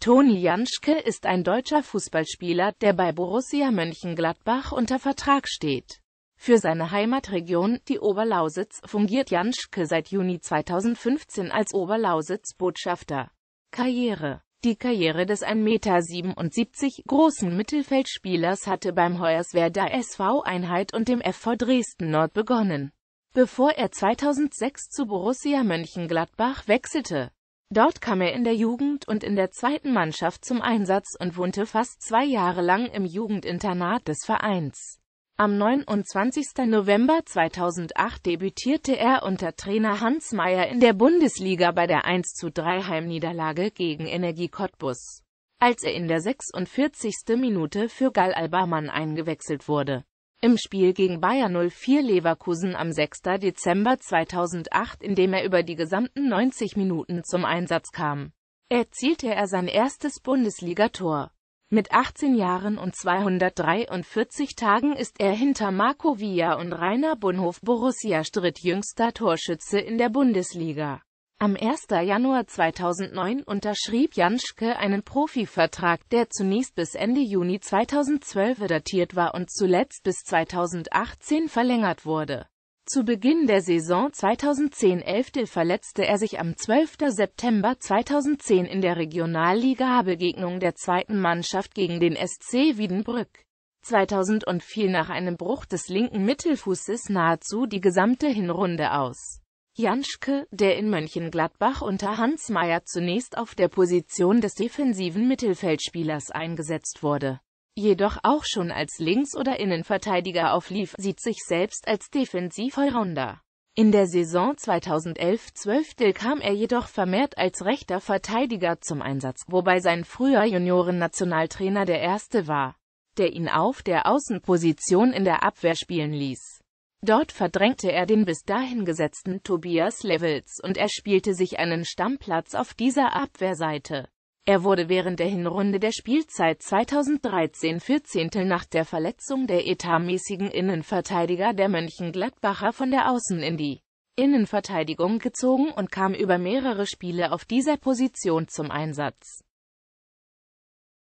Toni Janschke ist ein deutscher Fußballspieler, der bei Borussia Mönchengladbach unter Vertrag steht. Für seine Heimatregion, die Oberlausitz, fungiert Janschke seit Juni 2015 als Oberlausitz-Botschafter. Karriere Die Karriere des 1,77 Meter großen Mittelfeldspielers hatte beim Hoyerswerda SV Einheit und dem FV Dresden-Nord begonnen, bevor er 2006 zu Borussia Mönchengladbach wechselte Dort kam er in der Jugend und in der zweiten Mannschaft zum Einsatz und wohnte fast zwei Jahre lang im Jugendinternat des Vereins. Am 29. November 2008 debütierte er unter Trainer Hans Meyer in der Bundesliga bei der 1 zu 3 Heimniederlage gegen Energie Cottbus, als er in der 46. Minute für Gal Albaman eingewechselt wurde im Spiel gegen Bayern 04 Leverkusen am 6. Dezember 2008, in dem er über die gesamten 90 Minuten zum Einsatz kam. Erzielte er sein erstes Bundesligator. Mit 18 Jahren und 243 Tagen ist er hinter Marco Villa und Rainer Bonhof Borussia Stritt jüngster Torschütze in der Bundesliga. Am 1. Januar 2009 unterschrieb Janschke einen Profivertrag, der zunächst bis Ende Juni 2012 datiert war und zuletzt bis 2018 verlängert wurde. Zu Beginn der Saison 2010-11 verletzte er sich am 12. September 2010 in der Regionalliga-Begegnung der zweiten Mannschaft gegen den SC Wiedenbrück. 2000 und fiel nach einem Bruch des linken Mittelfußes nahezu die gesamte Hinrunde aus. Janschke, der in Mönchengladbach unter Hans Meyer zunächst auf der Position des defensiven Mittelfeldspielers eingesetzt wurde, jedoch auch schon als Links- oder Innenverteidiger auflief, sieht sich selbst als Defensiv-Allrounder. In der Saison 2011-12 kam er jedoch vermehrt als rechter Verteidiger zum Einsatz, wobei sein früher Junioren-Nationaltrainer der Erste war, der ihn auf der Außenposition in der Abwehr spielen ließ Dort verdrängte er den bis dahin gesetzten Tobias Levels und erspielte sich einen Stammplatz auf dieser Abwehrseite. Er wurde während der Hinrunde der Spielzeit 2013-14 nach der Verletzung der etatmäßigen Innenverteidiger der Mönchengladbacher von der Außen- in die Innenverteidigung gezogen und kam über mehrere Spiele auf dieser Position zum Einsatz.